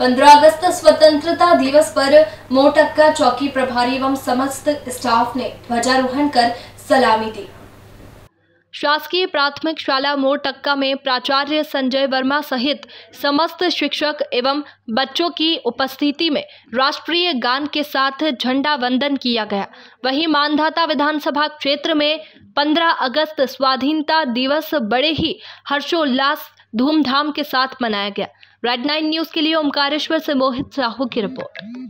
15 अगस्त स्वतंत्रता दिवस पर मोटक्का चौकी प्रभारी एवं समस्त स्टाफ ने ध्वजारोहण कर सलामी दी शासकीय प्राथमिक शाला मोरटक्का में प्राचार्य संजय वर्मा सहित समस्त शिक्षक एवं बच्चों की उपस्थिति में राष्ट्रीय गान के साथ झंडा वंदन किया गया वहीं मानधाता विधानसभा क्षेत्र में 15 अगस्त स्वाधीनता दिवस बड़े ही हर्षोल्लास धूमधाम के साथ मनाया गया रेड नाइन न्यूज के लिए ओमकारेश्वर से मोहित साहू की रिपोर्ट